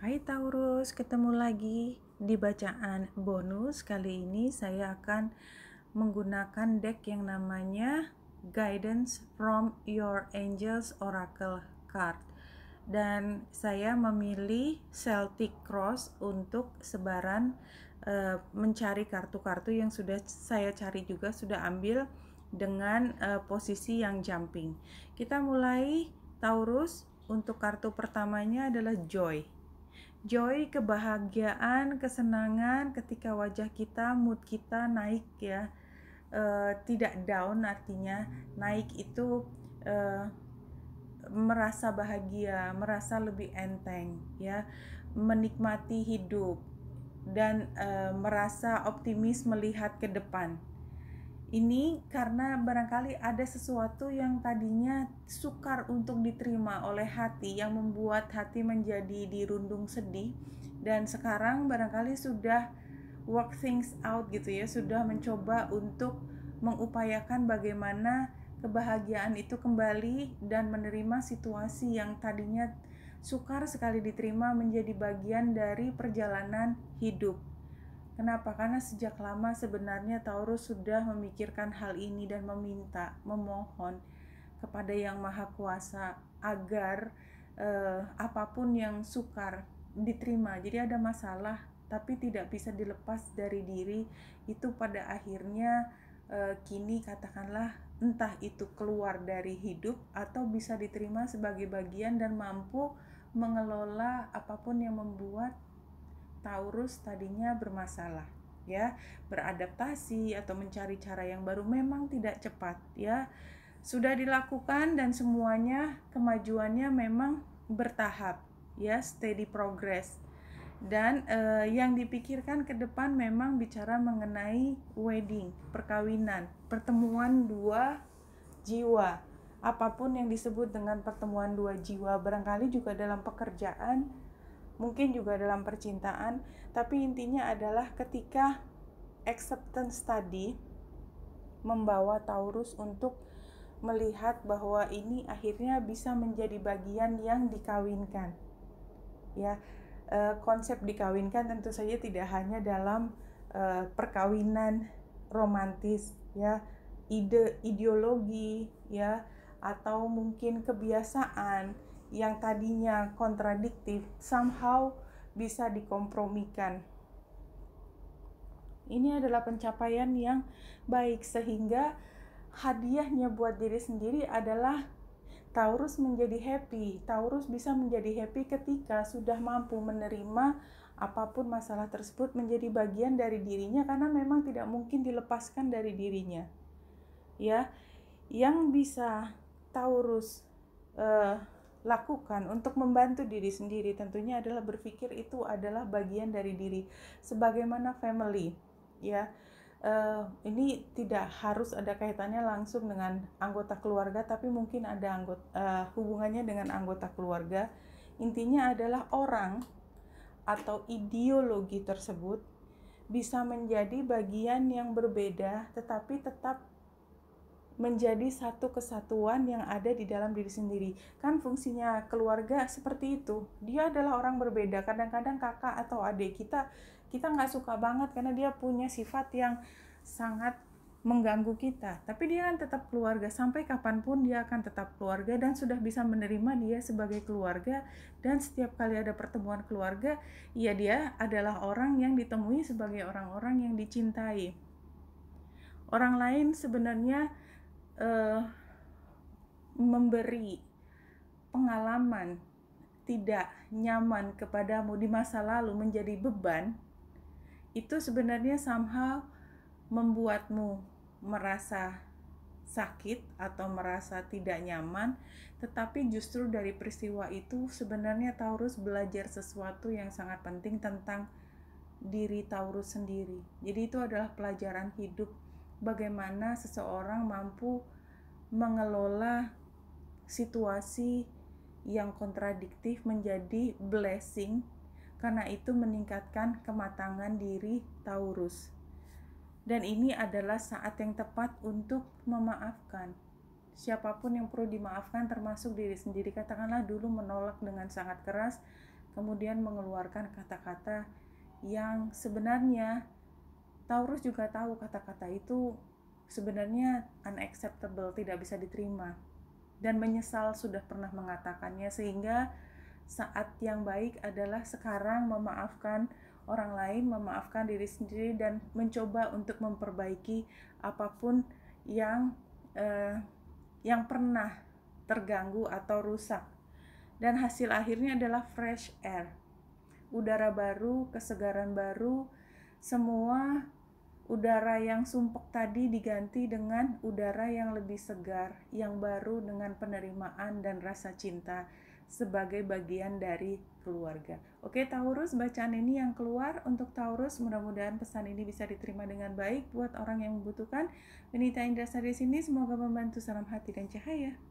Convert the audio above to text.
Hai Taurus, ketemu lagi di bacaan bonus. Kali ini saya akan menggunakan deck yang namanya Guidance from Your Angels Oracle Card. Dan saya memilih Celtic Cross untuk sebaran e, mencari kartu-kartu yang sudah saya cari juga sudah ambil dengan e, posisi yang jumping. Kita mulai Taurus untuk kartu pertamanya adalah Joy joy, kebahagiaan, kesenangan ketika wajah kita, mood kita naik ya. Uh, tidak down artinya naik itu uh, merasa bahagia, merasa lebih enteng ya, menikmati hidup dan uh, merasa optimis melihat ke depan ini karena barangkali ada sesuatu yang tadinya sukar untuk diterima oleh hati yang membuat hati menjadi dirundung sedih dan sekarang barangkali sudah work things out gitu ya, sudah mencoba untuk mengupayakan bagaimana kebahagiaan itu kembali dan menerima situasi yang tadinya sukar sekali diterima menjadi bagian dari perjalanan hidup. Kenapa? Karena sejak lama sebenarnya Taurus sudah memikirkan hal ini dan meminta, memohon kepada Yang Maha Kuasa agar eh, apapun yang sukar diterima. Jadi ada masalah tapi tidak bisa dilepas dari diri itu pada akhirnya eh, kini katakanlah entah itu keluar dari hidup atau bisa diterima sebagai bagian dan mampu mengelola apapun yang membuat Taurus tadinya bermasalah ya, beradaptasi atau mencari cara yang baru memang tidak cepat ya. Sudah dilakukan dan semuanya kemajuannya memang bertahap ya, steady progress. Dan eh, yang dipikirkan ke depan memang bicara mengenai wedding, perkawinan, pertemuan dua jiwa apapun yang disebut dengan pertemuan dua jiwa, barangkali juga dalam pekerjaan mungkin juga dalam percintaan, tapi intinya adalah ketika acceptance tadi membawa Taurus untuk melihat bahwa ini akhirnya bisa menjadi bagian yang dikawinkan. Ya, eh, konsep dikawinkan tentu saja tidak hanya dalam eh, perkawinan romantis, ya, ide ideologi, ya, atau mungkin kebiasaan yang tadinya kontradiktif somehow bisa dikompromikan. Ini adalah pencapaian yang baik sehingga hadiahnya buat diri sendiri adalah Taurus menjadi happy. Taurus bisa menjadi happy ketika sudah mampu menerima apapun masalah tersebut menjadi bagian dari dirinya karena memang tidak mungkin dilepaskan dari dirinya. Ya, yang bisa Taurus uh, lakukan untuk membantu diri sendiri tentunya adalah berpikir itu adalah bagian dari diri sebagaimana family ya uh, ini tidak harus ada kaitannya langsung dengan anggota keluarga tapi mungkin ada anggota uh, hubungannya dengan anggota keluarga intinya adalah orang atau ideologi tersebut bisa menjadi bagian yang berbeda tetapi tetap menjadi satu kesatuan yang ada di dalam diri sendiri. Kan fungsinya keluarga seperti itu. Dia adalah orang berbeda. Kadang-kadang kakak atau adik kita kita nggak suka banget karena dia punya sifat yang sangat mengganggu kita. Tapi dia kan tetap keluarga sampai kapanpun dia akan tetap keluarga dan sudah bisa menerima dia sebagai keluarga dan setiap kali ada pertemuan keluarga, ya dia adalah orang yang ditemui sebagai orang-orang yang dicintai. Orang lain sebenarnya uh, memberi pengalaman tidak nyaman kepadamu di masa lalu menjadi beban, itu sebenarnya somehow membuatmu merasa sakit atau merasa tidak nyaman, tetapi justru dari peristiwa itu sebenarnya Taurus belajar sesuatu yang sangat penting tentang diri Taurus sendiri. Jadi itu adalah pelajaran hidup bagaimana seseorang mampu mengelola situasi yang kontradiktif menjadi blessing karena itu meningkatkan kematangan diri Taurus. Dan ini adalah saat yang tepat untuk memaafkan. Siapapun yang perlu dimaafkan termasuk diri sendiri. Katakanlah dulu menolak dengan sangat keras, kemudian mengeluarkan kata-kata yang sebenarnya Taurus juga tahu kata-kata itu sebenarnya unacceptable, tidak bisa diterima dan menyesal sudah pernah mengatakannya sehingga saat yang baik adalah sekarang memaafkan orang lain, memaafkan diri sendiri dan mencoba untuk memperbaiki apapun yang eh, yang pernah terganggu atau rusak. Dan hasil akhirnya adalah fresh air. Udara baru, kesegaran baru, semua udara yang sumpek tadi diganti dengan udara yang lebih segar, yang baru dengan penerimaan dan rasa cinta sebagai bagian dari keluarga. Oke, Taurus, bacaan ini yang keluar untuk Taurus. Mudah-mudahan pesan ini bisa diterima dengan baik buat orang yang membutuhkan. Benita Indra Sari sini semoga membantu salam hati dan cahaya.